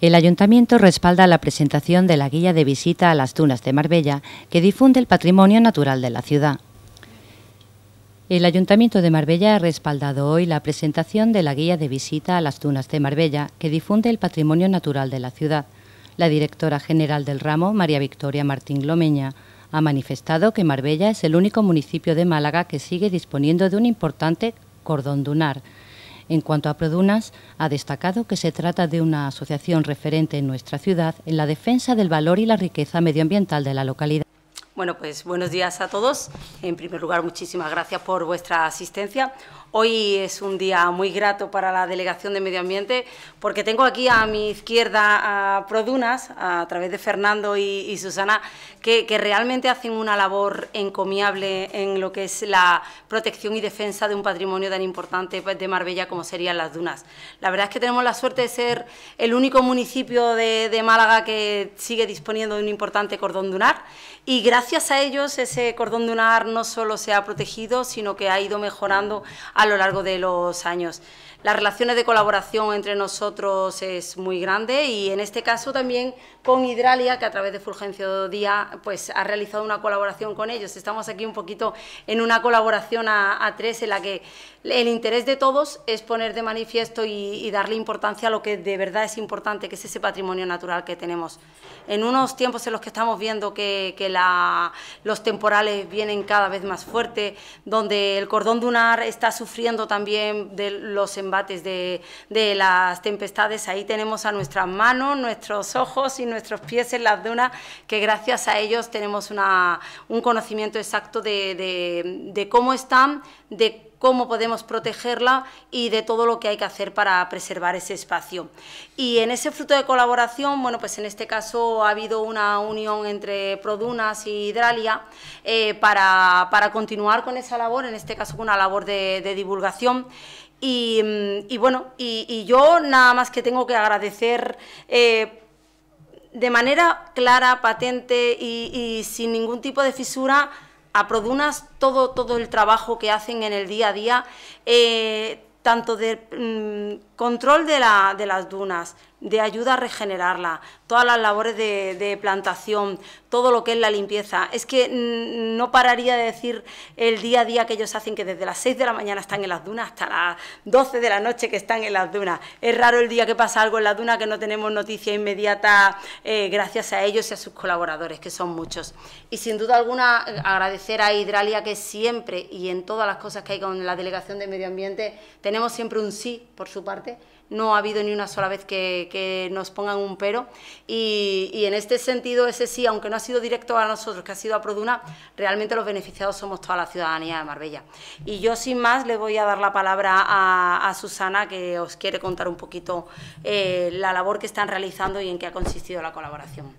El Ayuntamiento respalda la presentación de la guía de visita a las dunas de Marbella, que difunde el patrimonio natural de la ciudad. El Ayuntamiento de Marbella ha respaldado hoy la presentación de la guía de visita a las dunas de Marbella, que difunde el patrimonio natural de la ciudad. La directora general del ramo, María Victoria Martín Glomeña, ha manifestado que Marbella es el único municipio de Málaga que sigue disponiendo de un importante cordón dunar, en cuanto a Produnas, ha destacado que se trata de una asociación referente en nuestra ciudad en la defensa del valor y la riqueza medioambiental de la localidad. Bueno, pues buenos días a todos. En primer lugar, muchísimas gracias por vuestra asistencia. Hoy es un día muy grato para la Delegación de Medio Ambiente porque tengo aquí a mi izquierda a Produnas, a través de Fernando y, Susana, que, realmente hacen una labor encomiable en lo que es la protección y defensa de un patrimonio tan importante de Marbella como serían las dunas. La verdad es que tenemos la suerte de ser el único municipio de, Málaga que sigue disponiendo de un importante cordón dunar y gracias a ellos ese cordón dunar no solo se ha protegido, sino que ha ido mejorando a ...a lo largo de los años. Las relaciones de colaboración entre nosotros es muy grande y en este caso también con Hidralia, que a través de Fulgencio Díaz pues, ha realizado una colaboración con ellos. Estamos aquí un poquito en una colaboración a, tres en la que el interés de todos es poner de manifiesto y, y darle importancia a lo que de verdad es importante, que es ese patrimonio natural que tenemos. En unos tiempos en los que estamos viendo que, que la, los temporales vienen cada vez más fuertes, donde el cordón dunar está sufriendo también de los embates de, las tempestades, ahí tenemos a nuestras manos, nuestros ojos y nuestros pies en las dunas, que gracias a ellos tenemos una, un conocimiento exacto de, cómo están, de cómo podemos protegerla y de todo lo que hay que hacer para preservar ese espacio. Y en ese fruto de colaboración, bueno, pues en este caso ha habido una unión entre Produnas y Hidralia eh, para, continuar con esa labor, en este caso con una labor de divulgación Mm, y, bueno, y, yo nada más que tengo que agradecer eh, de manera clara, patente y, sin ningún tipo de fisura a Produnas todo, todo el trabajo que hacen en el día a día, eh, tanto de... Mm, control de, las dunas, de ayuda a regenerarla, todas las labores de, plantación, todo lo que es la limpieza. Es que mm, no pararía de decir el día a día que ellos hacen, que desde las 6 de la mañana están en las dunas hasta las 12 de la noche que están en las dunas. Es raro el día que pasa algo en la dunas que no tenemos noticia inmediata eh, gracias a ellos y a sus colaboradores, que son muchos. Y sin duda alguna agradecer a Hidralia que siempre y en todas las cosas que hay con la Delegación de Medio Ambiente tenemos siempre un sí por su parte no ha habido ni una sola vez que, nos pongan un pero y, en este sentido ese sí, aunque no ha sido directo a nosotros, que ha sido a Produna, realmente los beneficiados somos toda la ciudadanía de Marbella. Y yo sin más le voy a dar la palabra a, Susana que os quiere contar un poquito eh, la labor que están realizando y en qué ha consistido la colaboración.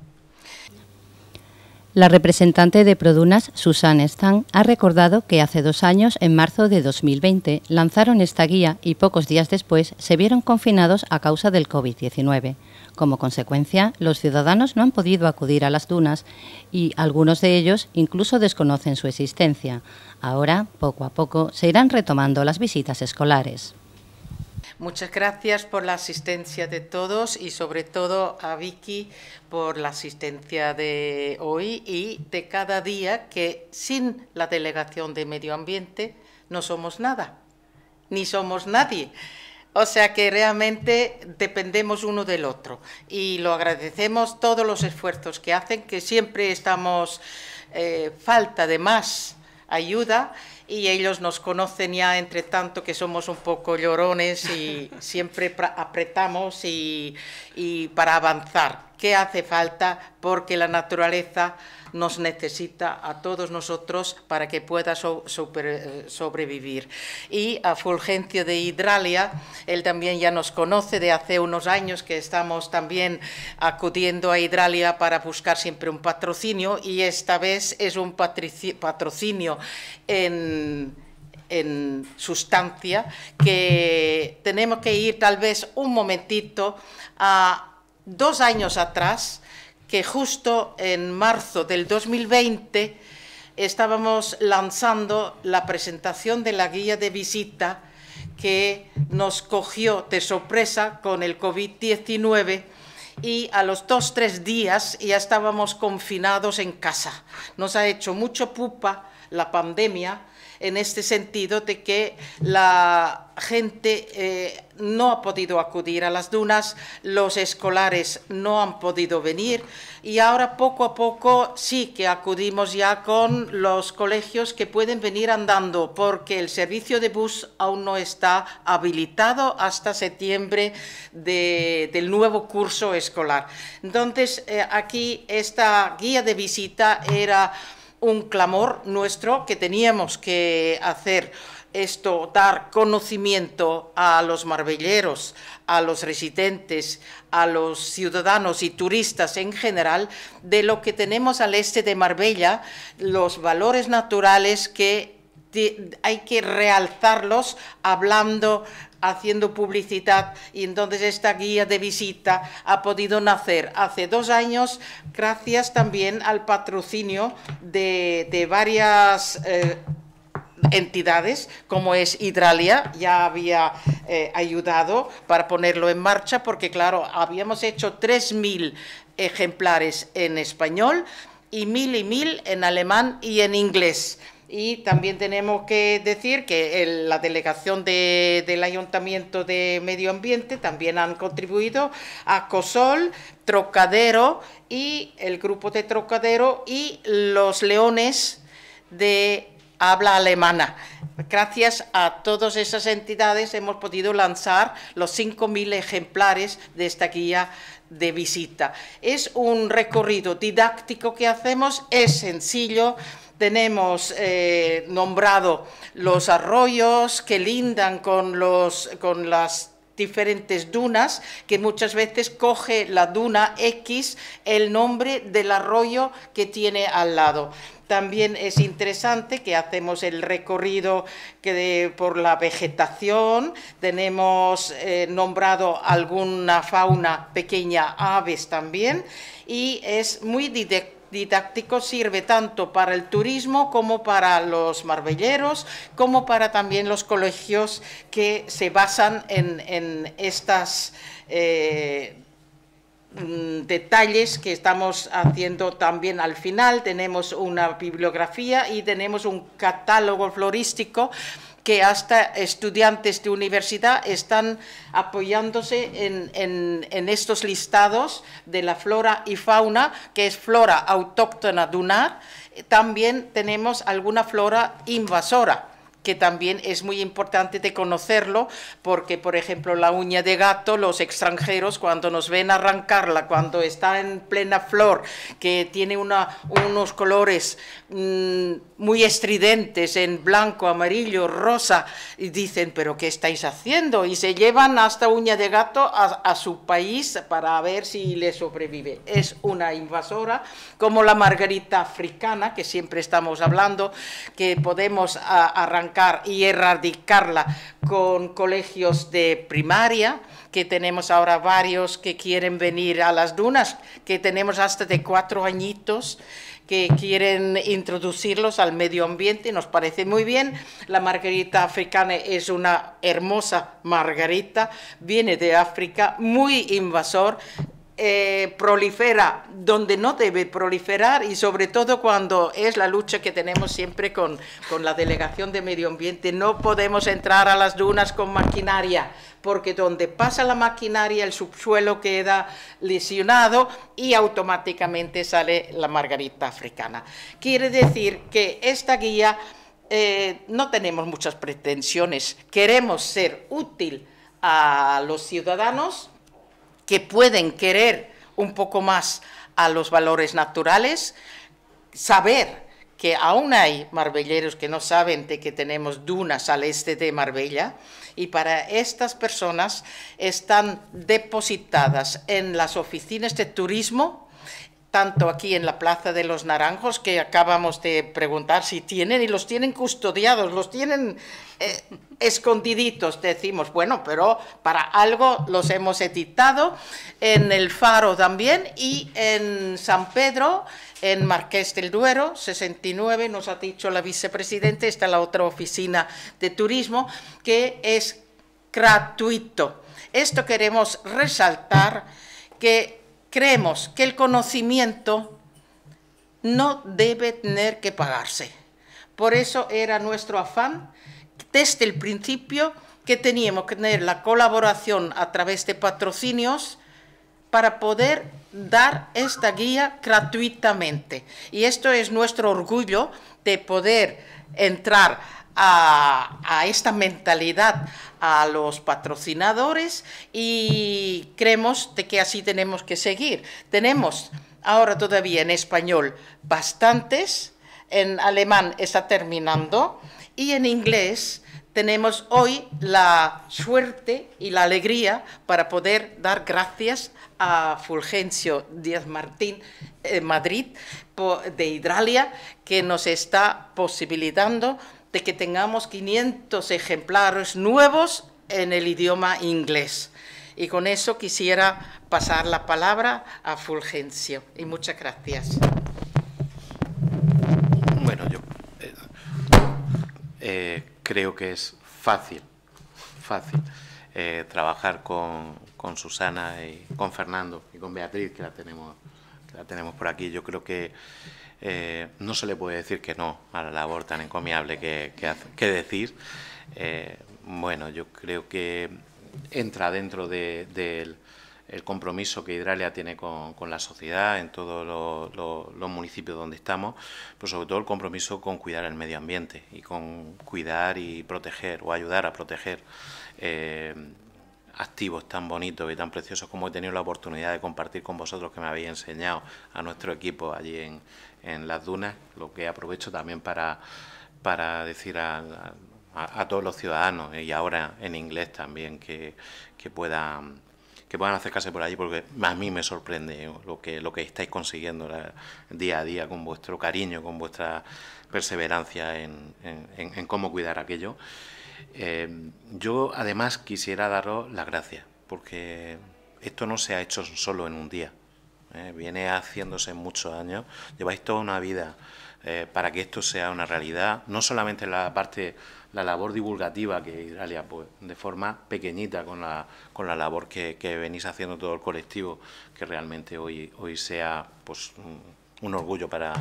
La representante de Produnas, Susanne Stan, ha recordado que hace dos años, en marzo de 2020, lanzaron esta guía y pocos días después se vieron confinados a causa del COVID-19. Como consecuencia, los ciudadanos no han podido acudir a las dunas y algunos de ellos incluso desconocen su existencia. Ahora, poco a poco, se irán retomando las visitas escolares. Muchas gracias por la asistencia de todos y sobre todo a Vicky por la asistencia de hoy y de cada día que sin la delegación de medio ambiente no somos nada, ni somos nadie. O sea que realmente dependemos uno del otro y lo agradecemos todos los esfuerzos que hacen, que siempre estamos eh, falta de más ayuda y ellos nos conocen ya entre tanto que somos un poco llorones y siempre apretamos y, y para avanzar que hace falta porque la naturaleza nos necesita a todos nosotros para que pueda eh, sobrevivir. Y a Fulgencio de Hidralia, él también ya nos conoce de hace unos años que estamos también acudiendo a Hidralia para buscar siempre un patrocinio y esta vez es un patrocinio en sustancia, que tenemos que ir tal vez un momentito a dos años atrás, que justo en marzo del 2020 estábamos lanzando la presentación de la guía de visita que nos cogió de sorpresa con el COVID-19 y a los dos, tres días ya estábamos confinados en casa. Nos ha hecho mucho pupa la pandemia en este sentido de que la gente eh, no ha podido acudir a las dunas, los escolares no han podido venir y ahora poco a poco sí que acudimos ya con los colegios que pueden venir andando porque el servicio de bus aún no está habilitado hasta septiembre del nuevo curso escolar. Entonces, eh, aquí esta guía de visita era un clamor nuestro que teníamos que hacer esto, dar conocimiento a los marbelleros, a los residentes, a los ciudadanos y turistas en general de lo que tenemos al este de Marbella, los valores naturales que hay que realzarlos hablando haciendo publicidad y entonces esta guía de visita ha podido nacer hace dos años gracias también al patrocinio de, varias... Eh, entidades como es Hidralia, ya había eh, ayudado para ponerlo en marcha porque claro, habíamos hecho 3.000 ejemplares en español y mil y mil en alemán y en inglés. Y también tenemos que decir que la delegación del Ayuntamiento de Medio Ambiente también han contribuido a COSOL, Trocadero y el grupo de Trocadero y los Leones de habla alemana. Gracias a todas esas entidades hemos podido lanzar los 5.000 ejemplares de esta guía de visita. Es un recorrido didáctico que hacemos, es sencillo tenemos eh, nombrado los arroyos que lindan con, los, con las diferentes dunas, que muchas veces coge la duna X el nombre del arroyo que tiene al lado. También es interesante que hacemos el recorrido que por la vegetación, tenemos eh, nombrado alguna fauna pequeña, aves también, y es muy directo didáctico sirve tanto para el turismo como para los marbelleros, como para también los colegios que se basan en, estos estas... Eh, mm, detalles que estamos haciendo también al final. Tenemos una bibliografía y tenemos un catálogo florístico que hasta estudiantes de universidad están apoyándose en, estos listados de la flora y fauna, que es flora autóctona dunar. También tenemos alguna flora invasora que también es muy importante de conocerlo, porque, por ejemplo, la uña de gato, los extranjeros, cuando nos ven arrancarla, cuando está en plena flor, que tiene una, unos colores Mm, muy estridentes en blanco, amarillo, rosa, y dicen, pero ¿qué estáis haciendo? Y se llevan hasta uña de gato a, su país para ver si le sobrevive. Es una invasora, como la margarita africana, que siempre estamos hablando, que podemos arrancar y erradicarla con colegios de primaria, que tenemos ahora varios que quieren venir a las dunas, que tenemos hasta de cuatro añitos que quieren introducirlos al medio ambiente, ...y nos parece muy bien. La margarita africana es una hermosa margarita, viene de África, muy invasor, eh, prolifera donde no debe proliferar y sobre todo cuando es la lucha que tenemos siempre con, la Delegación de Medio Ambiente. No podemos entrar a las dunas con maquinaria porque donde pasa la maquinaria el subsuelo queda lesionado y automáticamente sale la margarita africana. Quiere decir que esta guía eh, no tenemos muchas pretensiones, queremos ser útil a los ciudadanos que pueden querer un poco más a los valores naturales, saber que aún hay marbelleros que no saben de que tenemos dunas al este de Marbella y para estas personas están depositadas en las oficinas de turismo tanto aquí en la Plaza de los Naranjos, que acabamos de preguntar si tienen, y los tienen custodiados, los tienen eh, escondiditos, decimos, bueno, pero para algo los hemos editado, en el Faro también, y en San Pedro, en Marqués del Duero, 69, nos ha dicho la vicepresidenta, está la otra oficina de turismo, que es gratuito. Esto queremos resaltar que creemos que el conocimiento no debe tener que pagarse. Por eso era nuestro afán desde el principio que teníamos que tener la colaboración a través de patrocinios para poder dar esta guía gratuitamente. Y esto es nuestro orgullo de poder entrar a, esta mentalidad a los patrocinadores y creemos de que así tenemos que seguir. Tenemos ahora todavía en español bastantes, en alemán está terminando y en inglés tenemos hoy la suerte y la alegría para poder dar gracias a Fulgencio Díaz Martín ...en eh, Madrid de Hidralia que nos está posibilitando de que tengamos 500 ejemplares nuevos en el idioma inglés. Y con eso quisiera pasar la palabra a Fulgencio. Y muchas gracias. Bueno, yo eh, eh, creo que es fácil, fácil eh, trabajar con, Susana y con Fernando y con Beatriz, que la tenemos, la tenemos por aquí. Yo creo que eh, no se le puede decir que no a la labor tan encomiable que, que, eh, bueno, yo creo que entra dentro del de, el compromiso que Hidralia tiene con, con la sociedad en todos los municipios donde estamos, pero sobre todo el compromiso con cuidar el medio ambiente y con cuidar y proteger o ayudar a proteger. Eh, activos tan bonitos y tan preciosos como he tenido la oportunidad de compartir con vosotros que me habéis enseñado a nuestro equipo allí en, en las dunas, lo que aprovecho también para, para decir a, todos los ciudadanos eh, y ahora en inglés también que, puedan que puedan acercarse por allí porque a mí me sorprende lo que lo que estáis consiguiendo día a día con vuestro cariño, con vuestra perseverancia en, cómo cuidar aquello. Eh, yo además quisiera daros las gracias porque esto no se ha hecho solo en un día. ¿eh? viene haciéndose muchos años, lleváis toda una vida eh, para que esto sea una realidad, no solamente la parte, la labor divulgativa que Hidralia... pues de forma pequeñita con la, con la labor que, venís haciendo todo el colectivo, que realmente hoy, hoy sea pues un, orgullo para,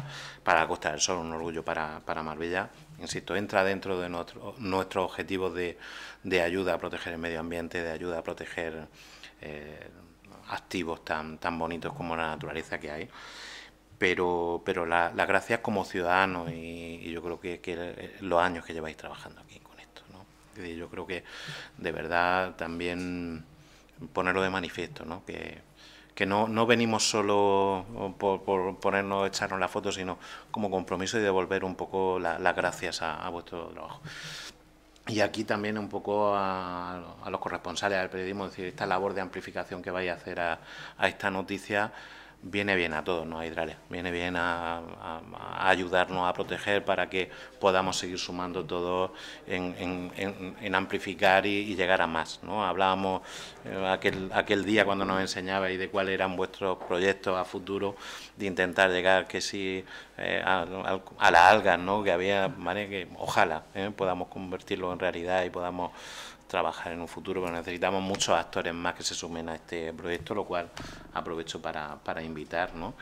para Costa del Sol, un orgullo para, Marbella. Insisto, entra dentro de nuestro, nuestros objetivos de, de ayuda a proteger el medio ambiente, de ayuda a proteger eh, activos tan, tan bonitos como la naturaleza que hay. Pero, pero las gracias como ciudadanos y, yo creo que, los años que lleváis trabajando aquí con esto. ¿no? yo creo que de verdad también ponerlo de manifiesto, ¿no? que, no, venimos solo por, ponernos, echarnos la foto, sino como compromiso y devolver un poco las gracias a vuestro trabajo y aquí también un poco a, los corresponsales del periodismo, es decir, esta labor de amplificación que vais a hacer a esta noticia, viene bien a todos, ¿no? A Hidrales, viene bien a, ayudarnos a proteger para que podamos seguir sumando todos en, amplificar y, llegar a más, ¿no? Hablábamos eh, aquel, aquel día cuando nos enseñabais de cuáles eran vuestros proyectos a futuro, de intentar llegar que sí eh, a, a, las algas, ¿no? Que había, ¿vale? que ojalá ¿eh? podamos convertirlo en realidad y podamos trabajar en un futuro, pero necesitamos muchos actores más que se sumen a este proyecto, lo cual aprovecho para, para invitar, ¿no?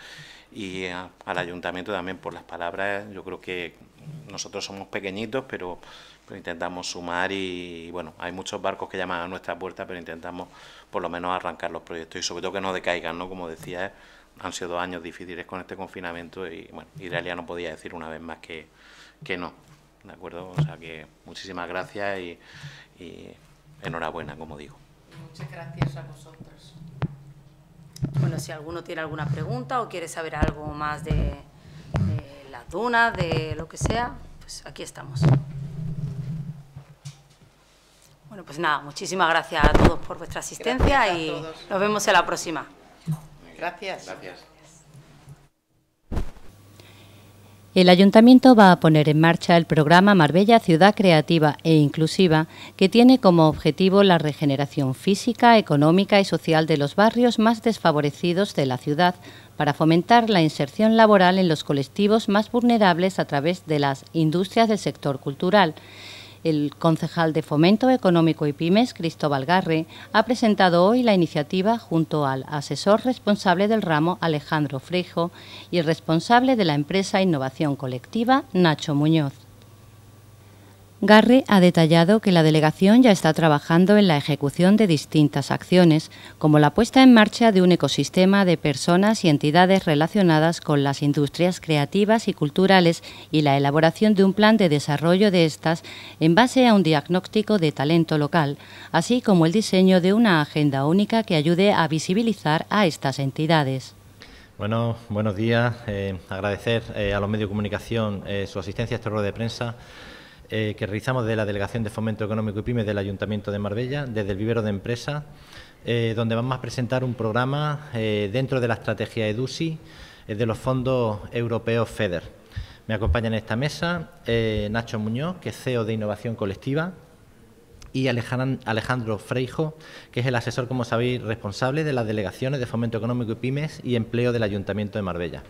Y eh, al ayuntamiento también por las palabras, yo creo que nosotros somos pequeñitos, pero, intentamos sumar y, bueno, hay muchos barcos que llaman a nuestra puerta, pero intentamos por lo menos arrancar los proyectos y sobre todo que no decaigan, ¿no? Como decía, han sido dos años difíciles con este confinamiento y bueno, realidad no podía decir una vez más que, que no. ¿De acuerdo? O sea que muchísimas gracias y, y enhorabuena, como digo. Muchas gracias a vosotros. Bueno, si alguno tiene alguna pregunta o quiere saber algo más de, las dunas, de lo que sea, pues aquí estamos. Bueno, pues nada, muchísimas gracias a todos por vuestra asistencia y nos vemos en la próxima. Gracias. Gracias. El Ayuntamiento va a poner en marcha el programa Marbella Ciudad Creativa e Inclusiva, que tiene como objetivo la regeneración física, económica y social de los barrios más desfavorecidos de la ciudad, para fomentar la inserción laboral en los colectivos más vulnerables a través de las industrias del sector cultural. El concejal de Fomento Económico y Pymes, Cristóbal Garre, ha presentado hoy la iniciativa junto al asesor responsable del ramo, Alejandro Frejo, y responsable de la empresa Innovación Colectiva, Nacho Muñoz. Garre ha detallado que la delegación ya está trabajando en la ejecución de distintas acciones, como la puesta en marcha de un ecosistema de personas y entidades relacionadas con las industrias creativas y culturales y la elaboración de un plan de desarrollo de estas en base a un diagnóstico de talento local, así como el diseño de una agenda única que ayude a visibilizar a estas entidades. Bueno, buenos días. Eh, agradecer eh, a los medios de comunicación eh, su asistencia a este rueda de prensa. Eh, que realizamos de la Delegación de Fomento Económico y Pymes del Ayuntamiento de Marbella, desde el vivero de Empresa, eh, donde vamos a presentar un programa eh, dentro de la estrategia EDUSI de los fondos europeos FEDER. Me acompañan en esta mesa Nacho Muñoz, que es CEO de Innovación Colectiva, y Alejandro Freijo, que es el asesor, como sabéis, responsable de las delegaciones de Fomento Económico y Pymes y Empleo del Ayuntamiento de Marbella.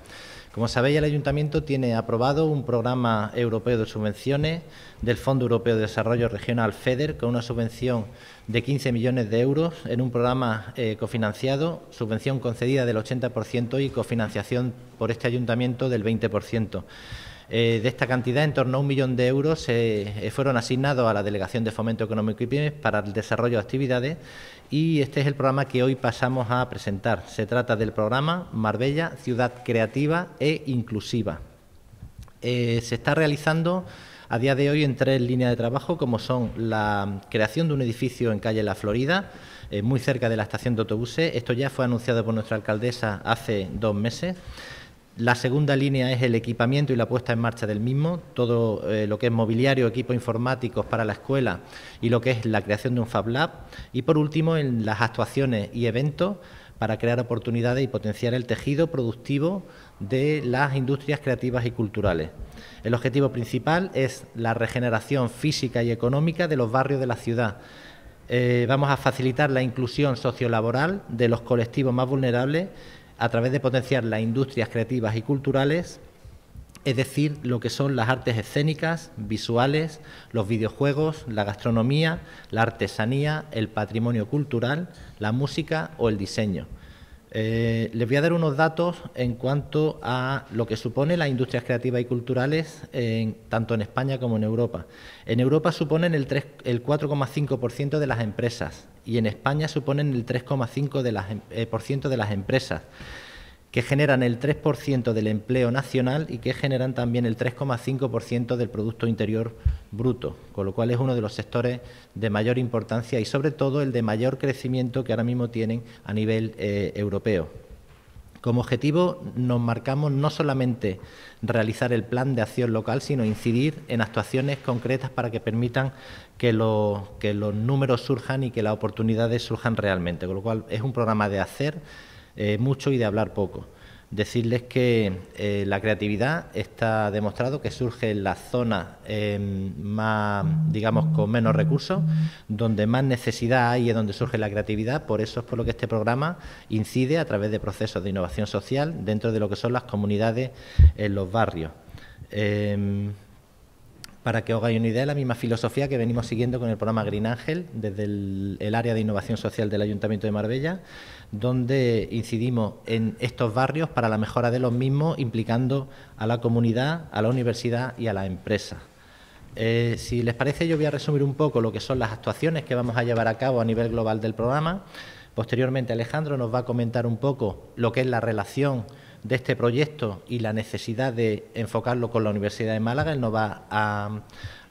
Como sabéis, el Ayuntamiento tiene aprobado un programa europeo de subvenciones del Fondo Europeo de Desarrollo Regional FEDER con una subvención de 15 millones de euros en un programa eh, cofinanciado, subvención concedida del 80% y cofinanciación por este Ayuntamiento del 20%. Eh, de esta cantidad, en torno a un millón de euros eh, fueron asignados a la Delegación de Fomento Económico y Pymes para el desarrollo de actividades y este es el programa que hoy pasamos a presentar. Se trata del programa Marbella, Ciudad Creativa e Inclusiva. Eh, se está realizando a día de hoy en tres líneas de trabajo, como son la creación de un edificio en calle La Florida, muy cerca de la estación de autobuses. Esto ya fue anunciado por nuestra alcaldesa hace dos meses. La segunda línea es el equipamiento y la puesta en marcha del mismo, todo eh, lo que es mobiliario, equipos informáticos para la escuela y lo que es la creación de un Fab Lab. Y por último, en las actuaciones y eventos para crear oportunidades y potenciar el tejido productivo de las industrias creativas y culturales. El objetivo principal es la regeneración física y económica de los barrios de la ciudad. Eh, vamos a facilitar la inclusión sociolaboral de los colectivos más vulnerables a través de potenciar las industrias creativas y culturales, es decir, lo que son las artes escénicas, visuales, los videojuegos, la gastronomía, la artesanía, el patrimonio cultural, la música o el diseño. Eh, les voy a dar unos datos en cuanto a lo que supone las industrias creativas y culturales tanto en España como en Europa. En Europa suponen el, el 4,5% de las empresas y en España suponen el 3,5% eh, de las empresas que generan el 3% del empleo nacional y que generan también el 3,5% del Producto Interior Bruto, con lo cual es uno de los sectores de mayor importancia y sobre todo el de mayor crecimiento que ahora mismo tienen a nivel eh, europeo. Como objetivo nos marcamos no solamente realizar el plan de acción local, sino incidir en actuaciones concretas para que permitan que, que los números surjan y que las oportunidades surjan realmente, con lo cual es un programa de hacer eh, mucho y de hablar poco. Decirles que eh, la creatividad está demostrado que surge en las zonas em, más, digamos, con menos recursos, donde más necesidad hay y es donde surge la creatividad. Por eso es por lo que este programa incide a través de procesos de innovación social dentro de lo que son las comunidades en los barrios em, para que os hagáis una idea la misma filosofía que venimos siguiendo con el programa Green Ángel desde el, área de innovación social del Ayuntamiento de Marbella donde incidimos en estos barrios para la mejora de los mismos, implicando a la comunidad, a la universidad y a la empresa. Eh, si les parece, yo voy a resumir un poco lo que son las actuaciones que vamos a llevar a cabo a nivel global del programa. Posteriormente, Alejandro nos va a comentar un poco lo que es la relación de este proyecto y la necesidad de enfocarlo con la Universidad de Málaga. Él nos va a,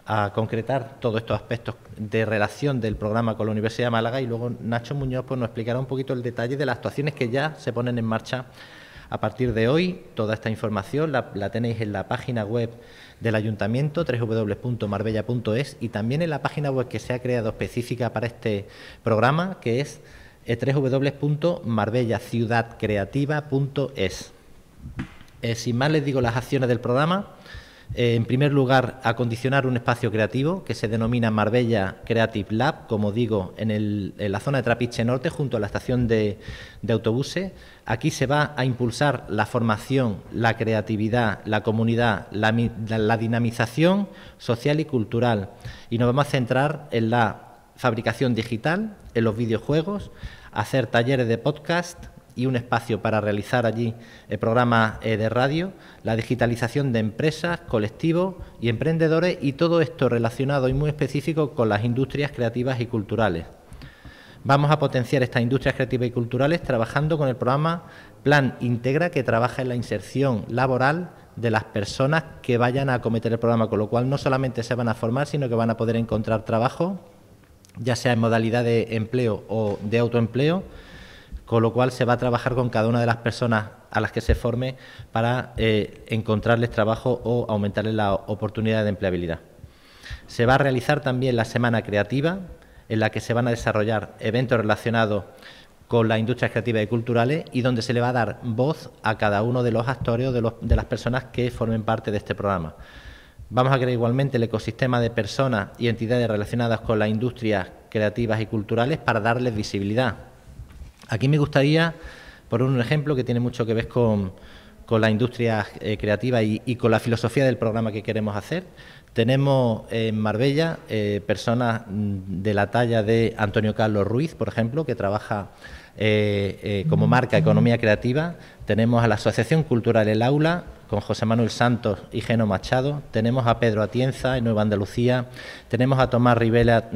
a concretar todos estos aspectos de relación del programa con la Universidad de Málaga y luego Nacho Muñoz pues, nos explicará un poquito el detalle de las actuaciones que ya se ponen en marcha a partir de hoy. Toda esta información la, tenéis en la página web del ayuntamiento, www.marbella.es, y también en la página web que se ha creado específica para este programa, que es eh, www.marbellaciudadcreativa.es. Eh, sin más les digo las acciones del programa. Eh, en primer lugar, acondicionar un espacio creativo que se denomina Marbella Creative Lab, como digo, en, la zona de Trapiche Norte, junto a la estación de, autobuses. Aquí se va a impulsar la formación, la creatividad, la comunidad, la dinamización social y cultural. Y nos vamos a centrar en la fabricación digital, en los videojuegos, hacer talleres de podcast, y un espacio para realizar allí el eh, programa eh, de radio, la digitalización de empresas, colectivos y emprendedores y todo esto relacionado y muy específico con las industrias creativas y culturales. Vamos a potenciar estas industrias creativas y culturales trabajando con el programa Plan Integra que trabaja en la inserción laboral de las personas que vayan a acometer el programa, con lo cual no solamente se van a formar, sino que van a poder encontrar trabajo, ya sea en modalidad de empleo o de autoempleo, con lo cual se va a trabajar con cada una de las personas a las que se forme para eh, encontrarles trabajo o aumentarles la oportunidad de empleabilidad. Se va a realizar también la semana creativa, en la que se van a desarrollar eventos relacionados con las industrias creativas y culturales y donde se le va a dar voz a cada uno de los actores o de las personas que formen parte de este programa. Vamos a crear igualmente el ecosistema de personas y entidades relacionadas con las industrias creativas y culturales para darles visibilidad, Aquí me gustaría poner un ejemplo que tiene mucho que ver con, la industria eh, creativa y, con la filosofía del programa que queremos hacer. Tenemos en Marbella eh, personas mm, de la talla de Antonio Carlos Ruiz, por ejemplo, que trabaja eh, como marca Economía Creativa. Tenemos a la Asociación Cultural El Aula, con José Manuel Santos y Geno Machado, tenemos a Pedro Atienza en Nueva Andalucía, tenemos a Tomás Rivera,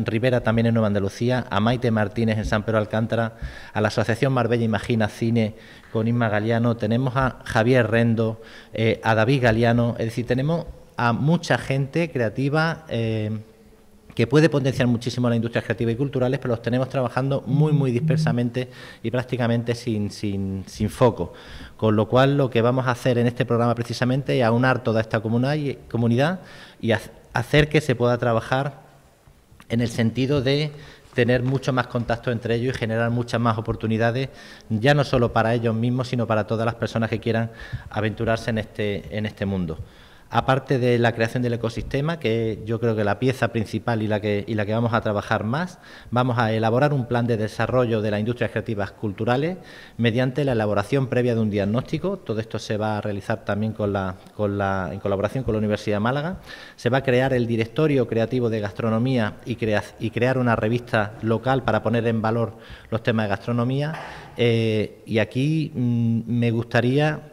también en Nueva Andalucía, a Maite Martínez en San Pedro Alcántara, a la Asociación Marbella Imagina Cine con Inma Galeano, tenemos a Javier Rendo, eh, a David Galeano, es decir, tenemos a mucha gente creativa. Eh, que puede potenciar muchísimo la industria creativa y culturales, pero los tenemos trabajando muy, muy dispersamente y prácticamente sin, sin foco. Con lo cual, lo que vamos a hacer en este programa precisamente es aunar toda esta comunidad y hacer que se pueda trabajar en el sentido de tener mucho más contacto entre ellos y generar muchas más oportunidades, ya no solo para ellos mismos, sino para todas las personas que quieran aventurarse en este, en este mundo aparte de la creación del ecosistema, que yo creo que la pieza principal y la que, vamos a trabajar más, vamos a elaborar un plan de desarrollo de las industrias creativas culturales mediante la elaboración previa de un diagnóstico. Todo esto se va a realizar también en colaboración con la Universidad de Málaga. Se va a crear el directorio creativo de gastronomía y, y crear una revista local para poner en valor los temas de gastronomía. Eh, y aquí mm, me gustaría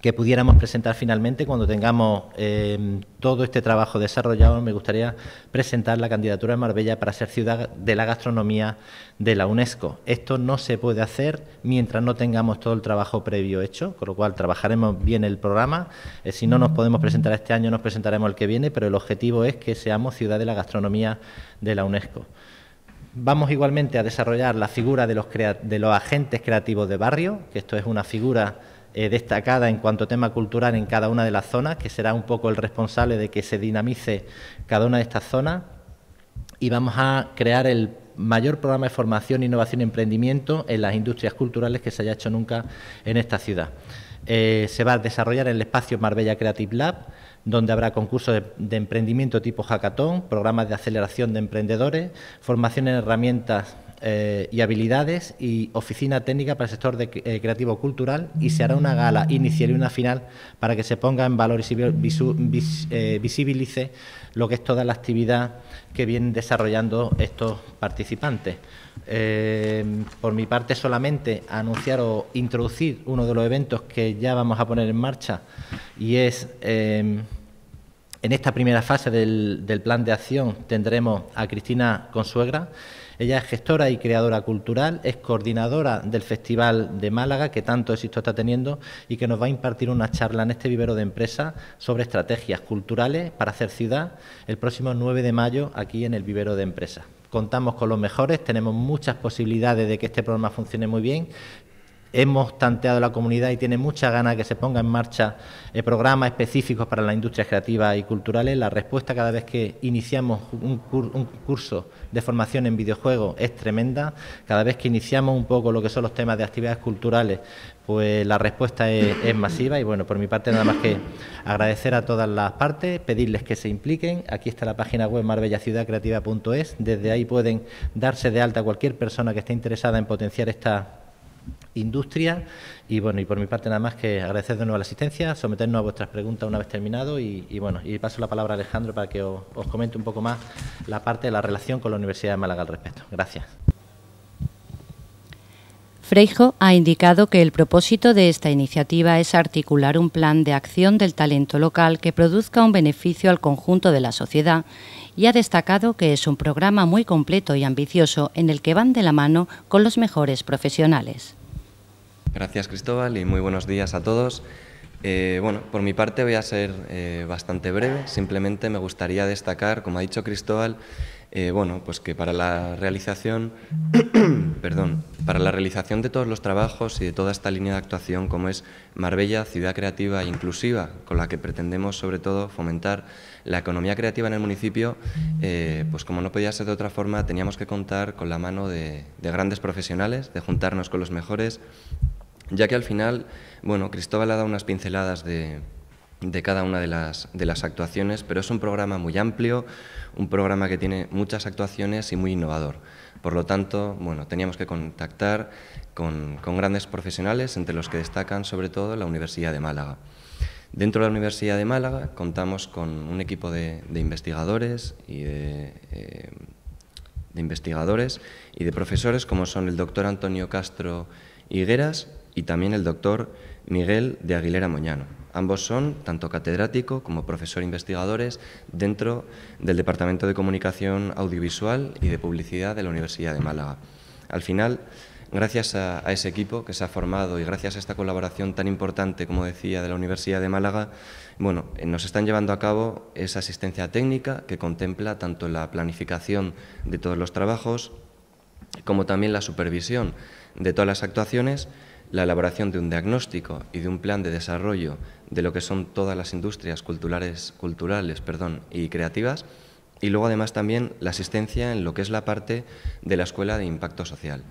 que pudiéramos presentar finalmente cuando tengamos em, todo este trabajo desarrollado. Me gustaría presentar la candidatura de Marbella para ser ciudad de la gastronomía de la UNESCO. Esto no se puede hacer mientras no tengamos todo el trabajo previo hecho, con lo cual trabajaremos bien el programa. Eh, si no nos podemos presentar este año, nos presentaremos el que viene, pero el objetivo es que seamos ciudad de la gastronomía de la UNESCO. Vamos igualmente a desarrollar la figura de los, de los agentes creativos de barrio, que esto es una figura eh, destacada en cuanto a tema cultural en cada una de las zonas, que será un poco el responsable de que se dinamice cada una de estas zonas. Y vamos a crear el mayor programa de formación, innovación y emprendimiento en las industrias culturales que se haya hecho nunca en esta ciudad. Eh, se va a desarrollar el espacio Marbella Creative Lab, donde habrá concursos de, de, emprendimiento tipo hackathon, programas de aceleración de emprendedores, formación en herramientas eh, y habilidades y oficina técnica para el sector eh, creativo cultural y se hará una gala inicial y una final para que se ponga en valor y eh, visibilice lo que es toda la actividad que vienen desarrollando estos participantes. por mi parte solamente anunciar o introducir uno de los eventos que ya vamos a poner en marcha y es... en esta primera fase del plan de acción tendremos a Cristina Consuegra, ella es gestora y creadora cultural, es coordinadora del Festival de Málaga, que tanto éxito está teniendo, y que nos va a impartir una charla en este vivero de empresas sobre estrategias culturales para hacer ciudad el próximo 9 de mayo aquí en el vivero de empresas contamos con los mejores, tenemos muchas posibilidades de que este programa funcione muy bien hemos tanteado la comunidad y tiene mucha gana que se ponga en marcha eh, programas específicos para las industrias creativas y culturales. La respuesta cada vez que iniciamos un, curso de formación en videojuegos es tremenda. Cada vez que iniciamos un poco lo que son los temas de actividades culturales, pues la respuesta es, masiva. Y bueno, por mi parte nada más que agradecer a todas las partes, pedirles que se impliquen. Aquí está la página web marbellaciudadcreativa.es. Desde ahí pueden darse de alta cualquier persona que esté interesada en potenciar esta industria. Y bueno, y por mi parte nada más que agradecer de nuevo la asistencia, someternos a vuestras preguntas una vez terminado y, bueno, y paso la palabra a Alejandro para que os, comente un poco más la parte de la relación con la Universidad de Málaga al respecto. Gracias. Freijo ha indicado que el propósito de esta iniciativa es articular un plan de acción del talento local que produzca un beneficio al conjunto de la sociedad y ha destacado que es un programa muy completo y ambicioso en el que van de la mano con los mejores profesionales. Gracias Cristóbal y muy buenos días a todos. Eh, bueno, por mi parte voy a ser eh, bastante breve. Simplemente me gustaría destacar, como ha dicho Cristóbal, eh, bueno, pues que para la realización, perdón, para la realización de todos los trabajos y de toda esta línea de actuación, como es Marbella, ciudad creativa e inclusiva, con la que pretendemos sobre todo fomentar la economía creativa en el municipio, pues como no podía ser de otra forma, teníamos que contar con la mano de, de grandes profesionales, de juntarnos con los mejores ya que al final, bueno, Cristóbal ha dado unas pinceladas de, cada una de las, actuaciones, pero es un programa muy amplio, un programa que tiene muchas actuaciones y muy innovador. Por lo tanto, bueno, teníamos que contactar con, grandes profesionales, entre los que destacan sobre todo la Universidad de Málaga. Dentro de la Universidad de Málaga contamos con un equipo de, investigadores de, eh, de investigadores y de profesores como son el doctor Antonio Castro Higueras, y también el doctor Miguel de Aguilera Moñano. Ambos son tanto catedrático como profesor investigadores dentro del Departamento de Comunicación Audiovisual y de Publicidad de la Universidad de Málaga. Al final, gracias a, a, ese equipo que se ha formado y gracias a esta colaboración tan importante, como decía, de la Universidad de Málaga, bueno, eh, nos están llevando a cabo esa asistencia técnica que contempla tanto la planificación de todos los trabajos como también la supervisión de todas las actuaciones la elaboración de un diagnóstico y de un plan de desarrollo de lo que son todas las industrias culturales, culturales perdón, y creativas, y luego además también la asistencia en lo que es la parte de la escuela de impacto social.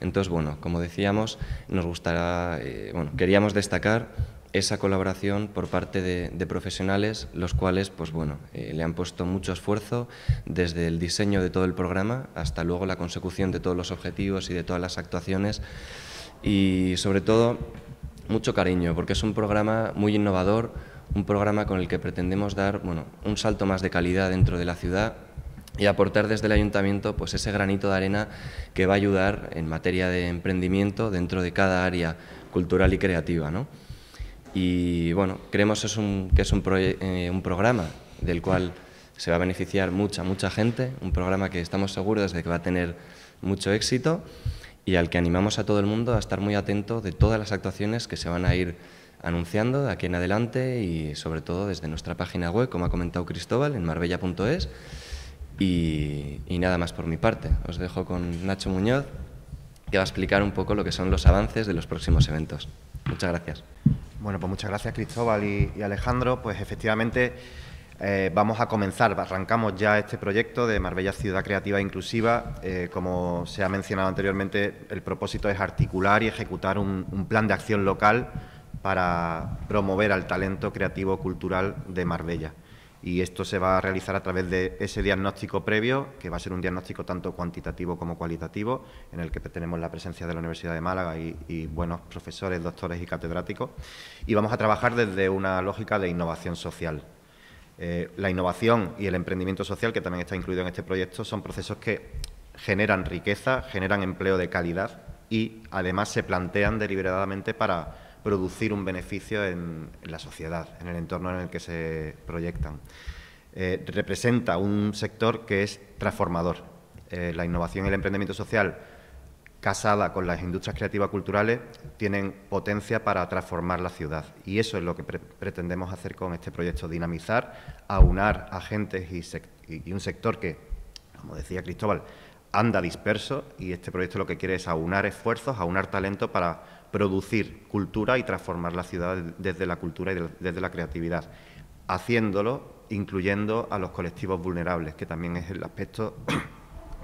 Entonces, bueno, como decíamos, nos gustará, eh, bueno, queríamos destacar esa colaboración por parte de, profesionales, los cuales, pues bueno, eh, le han puesto mucho esfuerzo desde el diseño de todo el programa hasta luego la consecución de todos los objetivos y de todas las actuaciones y sobre todo mucho cariño, porque es un programa muy innovador, un programa con el que pretendemos dar un salto más de calidad dentro de la ciudad y aportar desde el ayuntamiento pues, ese granito de arena que va a ayudar en materia de emprendimiento dentro de cada área cultural y creativa. Y bueno, creemos que es un, eh, un programa del cual se va a beneficiar mucha, mucha gente, un programa que estamos seguros de que va a tener mucho éxito y al que animamos a todo el mundo a estar muy atento de todas las actuaciones que se van a ir anunciando de aquí en adelante y sobre todo desde nuestra página web, como ha comentado Cristóbal, en marbella.es. Y, nada más por mi parte. Os dejo con Nacho Muñoz, que va a explicar un poco lo que son los avances de los próximos eventos. Muchas gracias. Bueno, pues muchas gracias Cristóbal y, y Alejandro. Pues efectivamente... Eh, vamos a comenzar, arrancamos ya este proyecto de Marbella Ciudad Creativa e Inclusiva. Eh, como se ha mencionado anteriormente, el propósito es articular y ejecutar un, plan de acción local para promover al talento creativo cultural de Marbella. Y esto se va a realizar a través de ese diagnóstico previo, que va a ser un diagnóstico tanto cuantitativo como cualitativo, en el que pues, tenemos la presencia de la Universidad de Málaga y buenos profesores, doctores y catedráticos. Y vamos a trabajar desde una lógica de innovación social eh, la innovación y el emprendimiento social, que también está incluido en este proyecto, son procesos que generan riqueza, generan empleo de calidad y además se plantean deliberadamente para producir un beneficio en, la sociedad, en el entorno en el que se proyectan. Eh, representa un sector que es transformador. Eh, la innovación y el emprendimiento social casada con las industrias creativas culturales, tienen potencia para transformar la ciudad. Y eso es lo que pretendemos hacer con este proyecto, dinamizar, aunar agentes y, y, un sector que, como decía Cristóbal, anda disperso y este proyecto lo que quiere es aunar esfuerzos, aunar talento para producir cultura y transformar la ciudad desde la cultura y desde la creatividad, haciéndolo incluyendo a los colectivos vulnerables, que también es el aspecto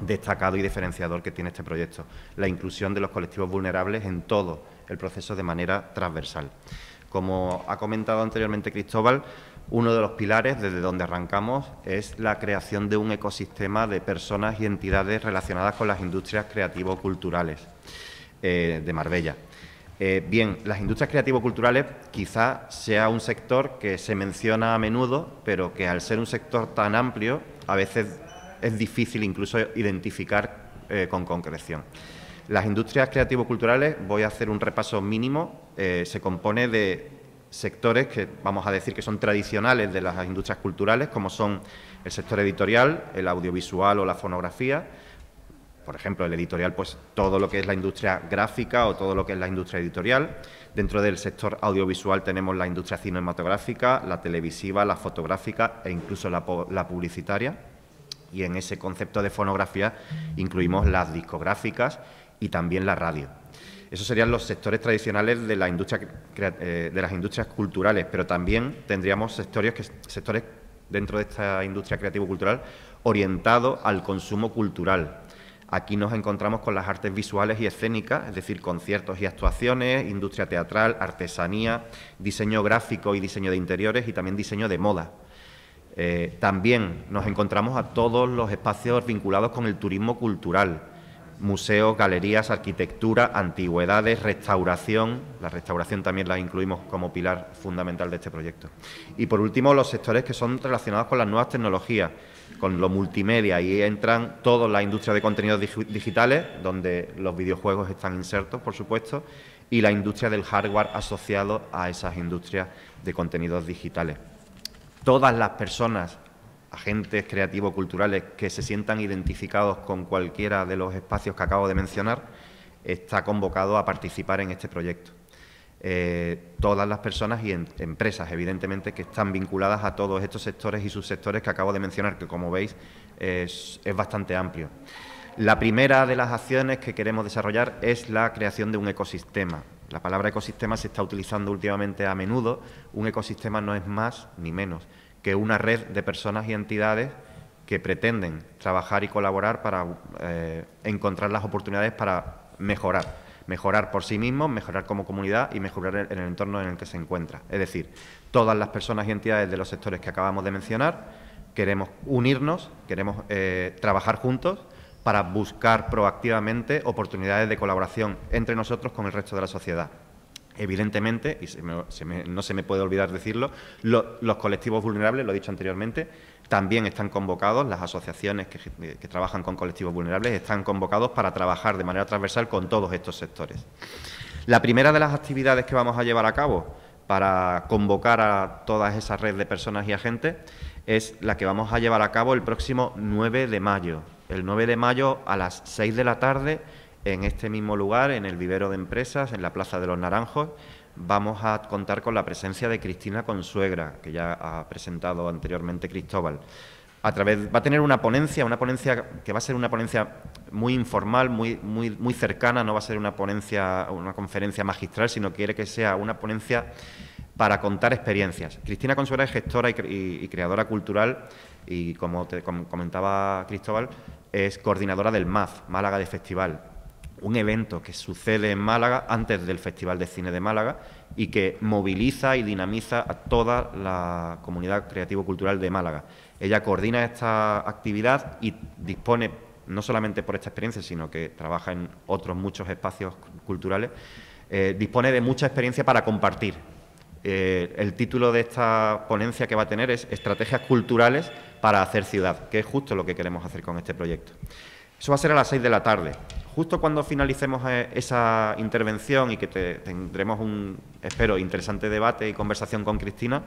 destacado y diferenciador que tiene este proyecto, la inclusión de los colectivos vulnerables en todo el proceso de manera transversal. Como ha comentado anteriormente Cristóbal, uno de los pilares desde donde arrancamos es la creación de un ecosistema de personas y entidades relacionadas con las industrias creativo-culturales eh, de Marbella. Eh, bien, las industrias creativo-culturales quizá sea un sector que se menciona a menudo, pero que al ser un sector tan amplio, a veces es difícil incluso identificar eh, con concreción. Las industrias creativo-culturales, voy a hacer un repaso mínimo, eh, se compone de sectores que vamos a decir que son tradicionales de las industrias culturales, como son el sector editorial, el audiovisual o la fonografía. Por ejemplo, el editorial, pues todo lo que es la industria gráfica o todo lo que es la industria editorial. Dentro del sector audiovisual tenemos la industria cinematográfica, la televisiva, la fotográfica e incluso la publicitaria y en ese concepto de fonografía incluimos las discográficas y también la radio. Esos serían los sectores tradicionales de, eh, de las industrias culturales, pero también tendríamos sectores, sectores dentro de esta industria creativo-cultural orientados al consumo cultural. Aquí nos encontramos con las artes visuales y escénicas, es decir, conciertos y actuaciones, industria teatral, artesanía, diseño gráfico y diseño de interiores y también diseño de moda. Eh, también nos encontramos a todos los espacios vinculados con el turismo cultural, museos, galerías, arquitectura, antigüedades, restauración. La restauración también la incluimos como pilar fundamental de este proyecto. Y por último, los sectores que son relacionados con las nuevas tecnologías, con lo multimedia. Ahí entran todas las industrias de contenidos digitales, donde los videojuegos están insertos, por supuesto, y la industria del hardware asociado a esas industrias de contenidos digitales todas las personas, agentes creativos, culturales, que se sientan identificados con cualquiera de los espacios que acabo de mencionar, está convocado a participar en este proyecto. Eh, todas las personas y empresas, evidentemente, que están vinculadas a todos estos sectores y subsectores que acabo de mencionar, que como veis es bastante amplio. La primera de las acciones que queremos desarrollar es la creación de un ecosistema, la palabra ecosistema se está utilizando últimamente a menudo. Un ecosistema no es más ni menos que una red de personas y entidades que pretenden trabajar y colaborar para eh, encontrar las oportunidades para mejorar. Mejorar por sí mismos, mejorar como comunidad y mejorar en el, entorno en el que se encuentra. Es decir, todas las personas y entidades de los sectores que acabamos de mencionar queremos unirnos, queremos eh, trabajar juntos para buscar proactivamente oportunidades de colaboración entre nosotros con el resto de la sociedad. Evidentemente, y no se me puede olvidar decirlo, los colectivos vulnerables, lo he dicho anteriormente, también están convocados, las asociaciones que, trabajan con colectivos vulnerables están convocados para trabajar de manera transversal con todos estos sectores. La primera de las actividades que vamos a llevar a cabo para convocar a toda esa red de personas y agentes es la que vamos a llevar a cabo el próximo 9 de mayo, el 9 de mayo a las 6 de la tarde en este mismo lugar, en el vivero de empresas, en la Plaza de los Naranjos. Vamos a contar con la presencia de Cristina Consuegra, que ya ha presentado anteriormente Cristóbal. A través, va a tener una ponencia, una ponencia que va a ser una ponencia muy informal, muy, muy, muy cercana, no va a ser una ponencia, una conferencia magistral, sino quiere que sea una ponencia para contar experiencias. Cristina Consuegra es gestora y, creadora cultural y como, te, comentaba Cristóbal, es coordinadora del MAF, Málaga de Festival, un evento que sucede en Málaga antes del Festival de Cine de Málaga y que moviliza y dinamiza a toda la comunidad creativo-cultural de Málaga. Ella coordina esta actividad y dispone, no solamente por esta experiencia, sino que trabaja en otros muchos espacios culturales, eh, dispone de mucha experiencia para compartir eh, el título de esta ponencia que va a tener es Estrategias culturales para hacer ciudad, que es justo lo que queremos hacer con este proyecto. Eso va a ser a las seis de la tarde. Justo cuando finalicemos eh, esa intervención y que tendremos un, espero, interesante debate y conversación con Cristina,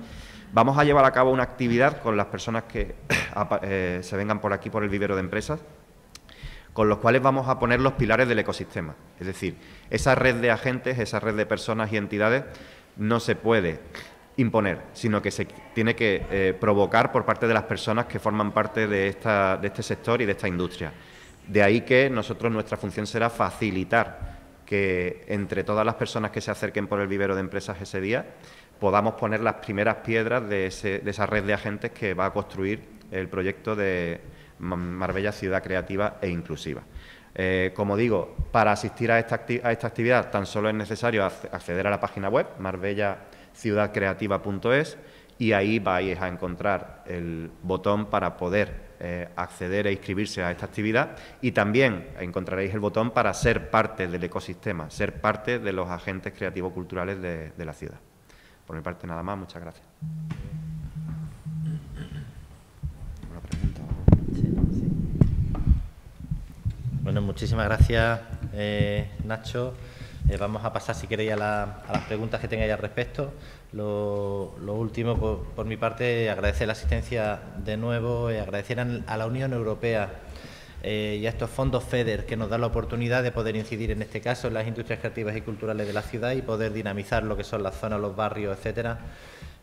vamos a llevar a cabo una actividad con las personas que eh, se vengan por aquí, por el vivero de empresas, con los cuales vamos a poner los pilares del ecosistema. Es decir, esa red de agentes, esa red de personas y entidades no se puede imponer, sino que se tiene que eh, provocar por parte de las personas que forman parte de, de este sector y de esta industria. De ahí que nosotros nuestra función será facilitar que entre todas las personas que se acerquen por el vivero de empresas ese día podamos poner las primeras piedras de, de esa red de agentes que va a construir el proyecto de Marbella Ciudad Creativa e Inclusiva. Eh, como digo, para asistir a esta, esta, actividad tan solo es necesario acceder a la página web marbellaciudadcreativa.es y ahí vais a encontrar el botón para poder eh, acceder e inscribirse a esta actividad y también encontraréis el botón para ser parte del ecosistema, ser parte de los agentes creativos culturales de la ciudad. Por mi parte, nada más. Muchas gracias. Bueno, muchísimas gracias, eh, Nacho. Eh, vamos a pasar, si queréis, a, las preguntas que tengáis al respecto. Lo, último, por, mi parte, agradecer la asistencia de nuevo, y eh, agradecer a la Unión Europea y a estos fondos FEDER que nos dan la oportunidad de poder incidir, en este caso, en las industrias creativas y culturales de la ciudad y poder dinamizar lo que son las zonas, los barrios, etcétera.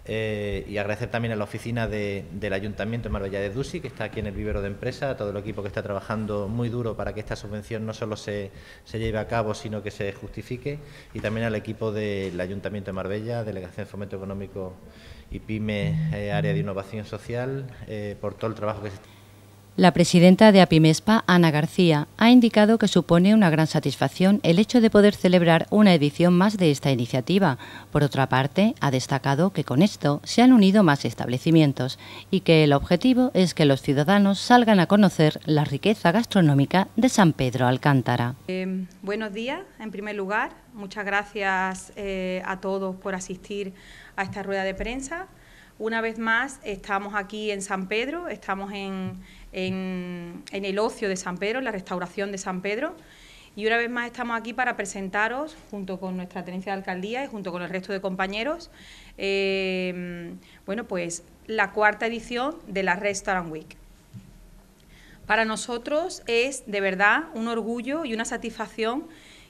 Eh, y agradecer también a la oficina del Ayuntamiento de Marbella de Dusi, que está aquí en el vivero de empresa, a todo el equipo que está trabajando muy duro para que esta subvención no solo se, lleve a cabo, sino que se justifique, y también al equipo del Ayuntamiento de Marbella, Delegación de Fomento Económico y PYME, eh, Área de Innovación Social, eh, por todo el trabajo que se está la presidenta de Apimespa, Ana García, ha indicado que supone una gran satisfacción el hecho de poder celebrar una edición más de esta iniciativa. Por otra parte, ha destacado que con esto se han unido más establecimientos y que el objetivo es que los ciudadanos salgan a conocer la riqueza gastronómica de San Pedro Alcántara. Eh, buenos días, en primer lugar. Muchas gracias eh, a todos por asistir a esta rueda de prensa. Una vez más, estamos aquí en San Pedro, estamos en en, el ocio de San Pedro, en la restauración de San Pedro. Y una vez más estamos aquí para presentaros, junto con nuestra tenencia de alcaldía y junto con el resto de compañeros, eh, bueno, pues la cuarta edición de la Restaurant Week. Para nosotros es de verdad un orgullo y una satisfacción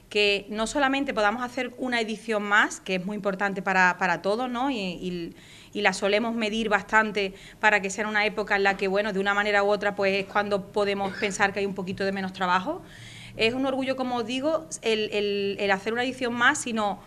que no solamente podamos hacer una edición más, que es muy importante para, para todos, ¿no? y, y la solemos medir bastante para que sea una época en la que, bueno, de una manera u otra, pues es cuando podemos pensar que hay un poquito de menos trabajo. Es un orgullo, como os digo, el, hacer una edición más, sino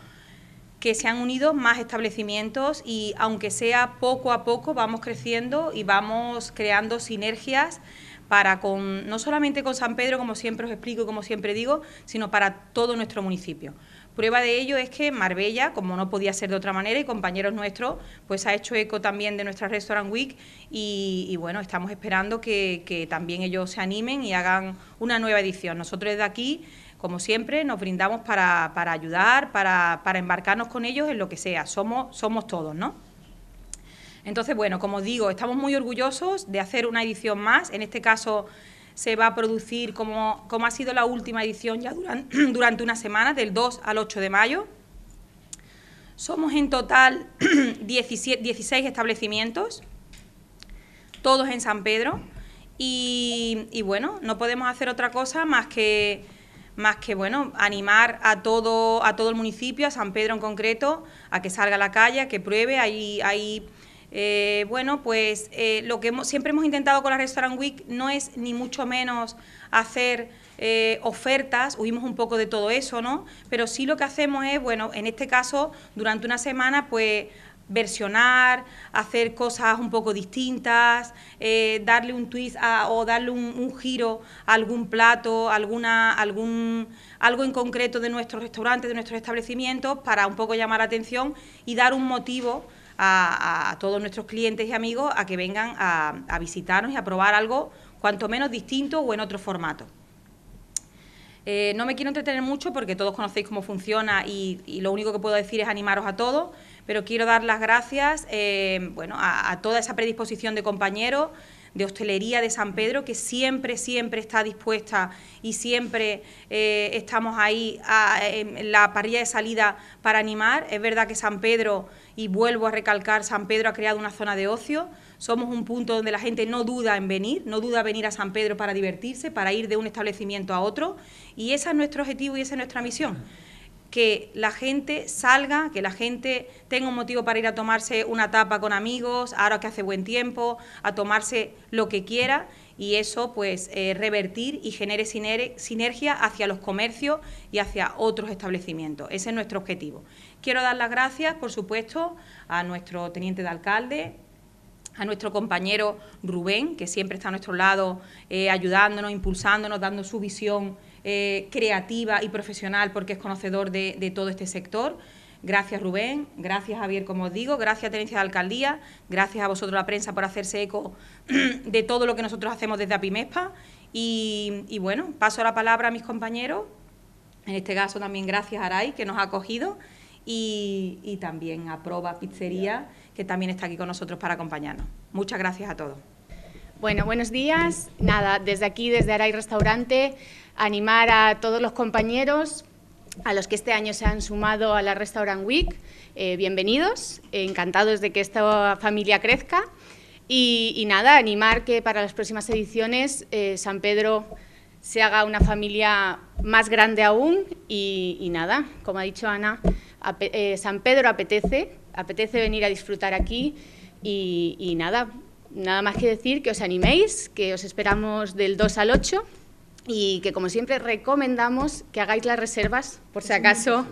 que se han unido más establecimientos y aunque sea poco a poco vamos creciendo y vamos creando sinergias para con no solamente con San Pedro, como siempre os explico y como siempre digo, sino para todo nuestro municipio. Prueba de ello es que Marbella, como no podía ser de otra manera, y compañeros nuestros, pues ha hecho eco también de nuestra Restaurant Week y, bueno, estamos esperando que, también ellos se animen y hagan una nueva edición. Nosotros desde aquí como siempre, nos brindamos para, ayudar, para, embarcarnos con ellos en lo que sea. Somos, somos todos, ¿no? Entonces, bueno, como digo, estamos muy orgullosos de hacer una edición más, en este caso se va a producir, como, como ha sido la última edición, ya durante una semana, del 2 al 8 de mayo. Somos en total 17, 16 establecimientos, todos en San Pedro. Y, bueno, no podemos hacer otra cosa más que, más que bueno, animar a todo, a todo el municipio, a San Pedro en concreto, a que salga a la calle, a que pruebe. Hay, hay eh, bueno, pues eh, lo que siempre hemos intentado con la Restaurant Week no es ni mucho menos hacer eh, ofertas, huimos un poco de todo eso, ¿no? Pero sí lo que hacemos es, bueno, en este caso, durante una semana, pues versionar, hacer cosas un poco distintas, darle un twist o darle un, un, giro a algún plato, alguna, algún, algo en concreto de nuestro restaurante, de nuestros establecimientos, para un poco llamar la atención y dar un motivo a, todos nuestros clientes y amigos a que vengan a, visitarnos y a probar algo cuanto menos distinto o en otro formato. Eh, no me quiero entretener mucho porque todos conocéis cómo funciona y, lo único que puedo decir es animaros a todos, pero quiero dar las gracias eh, bueno, a, toda esa predisposición de compañeros de hostelería de San Pedro que siempre, siempre está dispuesta y siempre eh, estamos ahí ah, en la parrilla de salida para animar. Es verdad que San Pedro y vuelvo a recalcar, San Pedro ha creado una zona de ocio, somos un punto donde la gente no duda en venir, no duda venir a San Pedro para divertirse, para ir de un establecimiento a otro y ese es nuestro objetivo y esa es nuestra misión que la gente salga, que la gente tenga un motivo para ir a tomarse una tapa con amigos, ahora que hace buen tiempo, a tomarse lo que quiera y eso pues eh, revertir y genere sinergia hacia los comercios y hacia otros establecimientos. Ese es nuestro objetivo. Quiero dar las gracias, por supuesto, a nuestro teniente de alcalde, a nuestro compañero Rubén, que siempre está a nuestro lado eh, ayudándonos, impulsándonos, dando su visión eh, creativa y profesional, porque es conocedor de, todo este sector. Gracias Rubén, gracias Javier, como os digo, gracias Tenencia de Alcaldía, gracias a vosotros la prensa por hacerse eco de todo lo que nosotros hacemos desde APIMESPA y, y bueno, paso la palabra a mis compañeros, en este caso también gracias a Aray que nos ha acogido y, también a Proba Pizzería, que también está aquí con nosotros para acompañarnos. Muchas gracias a todos. Bueno, buenos días. Nada, desde aquí, desde Aray Restaurante, animar a todos los compañeros, a los que este año se han sumado a la Restaurant Week, eh, bienvenidos, encantados de que esta familia crezca. Y, nada, animar que para las próximas ediciones eh, San Pedro se haga una familia más grande aún y nada, como ha dicho Ana, eh, San Pedro apetece, apetece venir a disfrutar aquí y, nada, nada más que decir que os animéis, que os esperamos del 2 al 8 y que como siempre recomendamos que hagáis las reservas por si acaso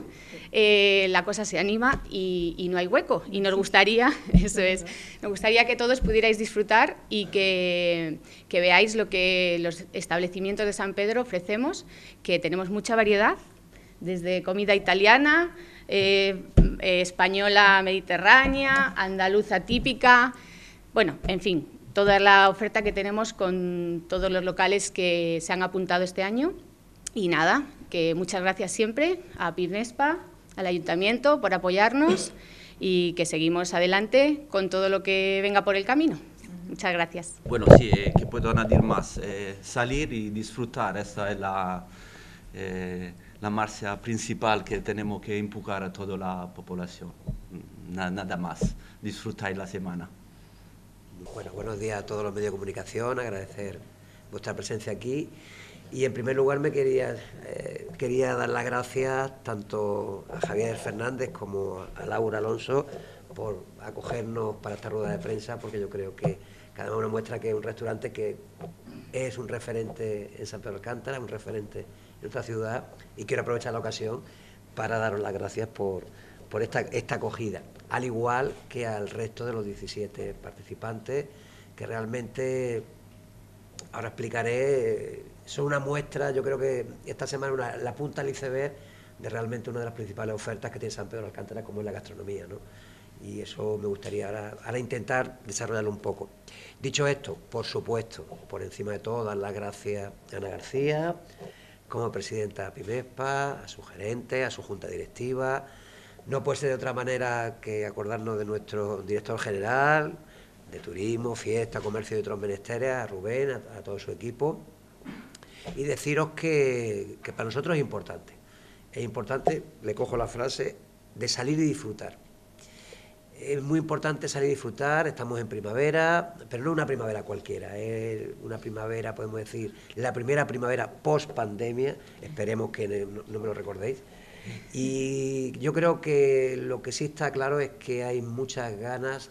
eh, la cosa se anima y, no hay hueco. Y nos gustaría, eso es, nos gustaría que todos pudierais disfrutar y que, que veáis lo que los establecimientos de San Pedro ofrecemos, que tenemos mucha variedad, desde comida italiana, eh, eh, española mediterránea, andaluza típica, bueno, en fin, toda la oferta que tenemos con todos los locales que se han apuntado este año. Y nada, que muchas gracias siempre a Pirnespa, al Ayuntamiento por apoyarnos y que seguimos adelante con todo lo que venga por el camino. Muchas gracias. Bueno, sí, eh, que puedo añadir más. salir y disfrutar, Esta es la eh, la marcha principal que tenemos que empujar a toda la población. nada más. Disfrutáis la semana. Bueno, buenos días a todos los medios de comunicación. Agradecer vuestra presencia aquí. Y en primer lugar me quería, eh, quería dar las gracias tanto a Javier Fernández como a Laura Alonso por acogernos para esta rueda de prensa, porque yo creo que cada uno muestra que es un restaurante que es un referente en San Pedro Alcántara, un referente de otra ciudad y quiero aprovechar la ocasión para daros las gracias por, esta, esta acogida, al igual que al resto de los 17 participantes, que realmente ahora explicaré, son una muestra, yo creo que esta semana la punta al iceberg de realmente una de las principales ofertas que tiene San Pedro de Alcántara, como es la gastronomía, ¿no? Y eso me gustaría ahora, ahora intentar desarrollarlo un poco. Dicho esto, por supuesto, por encima de todo, dar las gracias a Ana García, como presidenta de PIMESPA, a su gerente, a su junta directiva. No puede ser de otra manera que acordarnos de nuestro director general de turismo, fiesta, comercio y otros menesteres, a Rubén, a, todo su equipo, y deciros que, que para nosotros es importante. Es importante, le cojo la frase, de salir y disfrutar. Es muy importante salir a disfrutar, estamos en primavera, pero no una primavera cualquiera, es una primavera, podemos decir, la primera primavera post pandemia, esperemos que no, me lo recordéis. Y yo creo que lo que sí está claro es que hay muchas ganas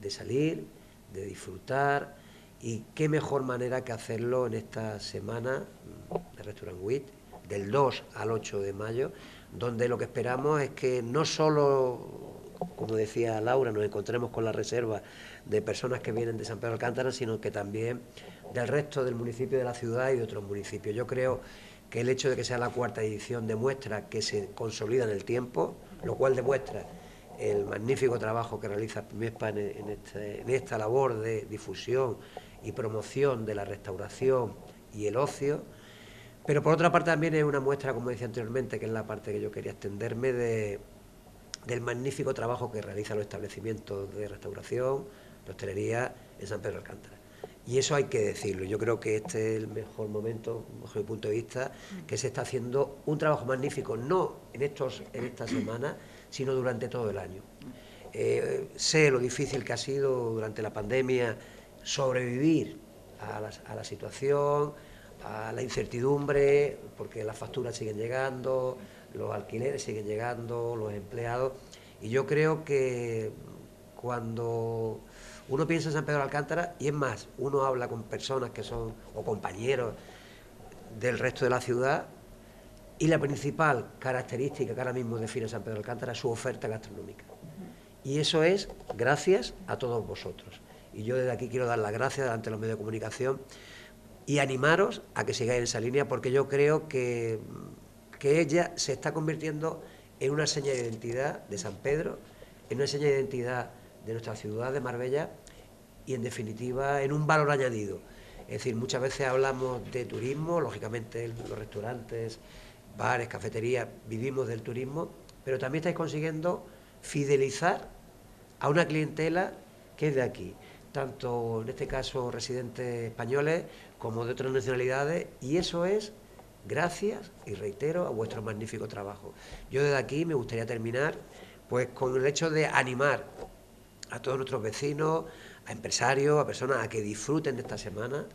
de salir, de disfrutar, y qué mejor manera que hacerlo en esta semana de Restaurant Week del 2 al 8 de mayo, donde lo que esperamos es que no solo como decía Laura, nos encontremos con la reserva de personas que vienen de San Pedro Alcántara, sino que también del resto del municipio de la ciudad y de otros municipios. Yo creo que el hecho de que sea la cuarta edición demuestra que se consolida en el tiempo, lo cual demuestra el magnífico trabajo que realiza PIMESPA este, en esta labor de difusión y promoción de la restauración y el ocio. Pero por otra parte también es una muestra, como decía anteriormente, que es la parte que yo quería extenderme, de, del magnífico trabajo que realizan los establecimientos de restauración, de hostelería en San Pedro Alcántara. Y eso hay que decirlo. Yo creo que este es el mejor momento, bajo mi punto de vista, que se está haciendo un trabajo magnífico, no en, estos, en esta semana, sino durante todo el año. Eh, sé lo difícil que ha sido durante la pandemia sobrevivir a la situación, a la incertidumbre, porque las facturas siguen llegando, los alquileres siguen llegando, los empleados. Y yo creo que cuando uno piensa en San Pedro de Alcántara, y es más, uno habla con personas que son, o compañeros del resto de la ciudad, y la principal característica que ahora mismo define San Pedro de Alcántara es su oferta gastronómica. Y eso es gracias a todos vosotros. Y yo desde aquí quiero dar las gracias ante los medios de comunicación y animaros a que sigáis en esa línea porque yo creo que que ella se está convirtiendo en una seña de identidad de San Pedro, en una seña de identidad de nuestra ciudad de Marbella y en definitiva en un valor añadido. Es decir, muchas veces hablamos de turismo, lógicamente los restaurantes, bares, cafeterías, vivimos del turismo, pero también estáis consiguiendo fidelizar a una clientela que es de aquí, tanto en este caso residentes españoles como de otras nacionalidades, y eso es Gracias y reitero a vuestro magnífico trabajo. Yo desde aquí me gustaría terminar pues con el hecho de animar a todos nuestros vecinos, a empresarios, a personas a que disfruten de esta semana,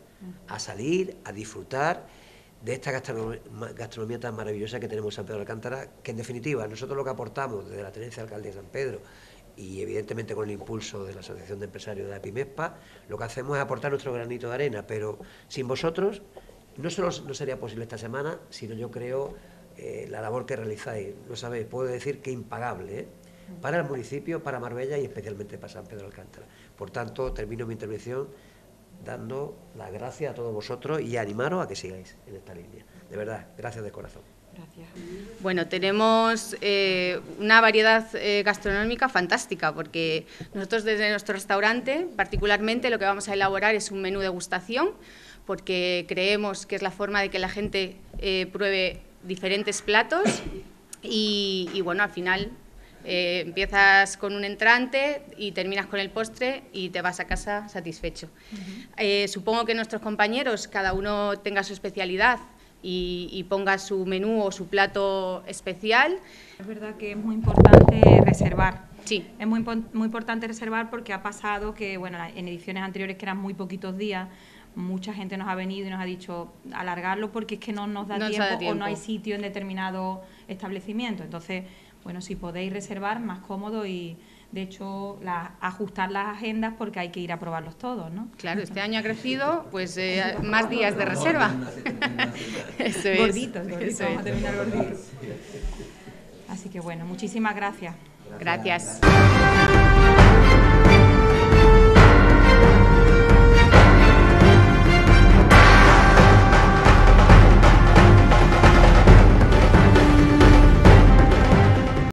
a salir, a disfrutar de esta gastronomía, tan maravillosa que tenemos en San Pedro de Alcántara, que en definitiva nosotros lo que aportamos desde la Tenencia de Alcalde de San Pedro y evidentemente con el impulso de la Asociación de Empresarios de la PIMESPA, lo que hacemos es aportar nuestro granito de arena, pero sin vosotros no solo no sería posible esta semana, sino yo creo eh, la labor que realizáis. No sabéis, puedo decir que impagable, ¿eh? para el municipio, para Marbella y especialmente para San Pedro Alcántara. Por tanto, termino mi intervención dando las gracias a todos vosotros y animaros a que sigáis en esta línea. De verdad, gracias de corazón. Gracias. Bueno, tenemos eh, una variedad gastronómica fantástica porque nosotros desde nuestro restaurante particularmente lo que vamos a elaborar es un menú de gustación porque creemos que es la forma de que la gente eh, pruebe diferentes platos y, bueno, al final eh, empiezas con un entrante y terminas con el postre y te vas a casa satisfecho. Eh, supongo que nuestros compañeros, cada uno tenga su especialidad y, y, ponga su menú o su plato especial. Es verdad que es muy importante reservar. Sí. Es muy, muy importante reservar porque ha pasado que, bueno, en ediciones anteriores que eran muy poquitos días, mucha gente nos ha venido y nos ha dicho alargarlo porque es que no nos da, tiempo, o no hay sitio en determinado establecimiento. Entonces, bueno, si podéis reservar, más cómodo y de hecho ajustar las agendas porque hay que ir a probarlos todos, ¿no? Claro, este año ha crecido, pues eh, más días de reserva. Gorditos, gorditos, Así que bueno, muchísimas Gracias. gracias.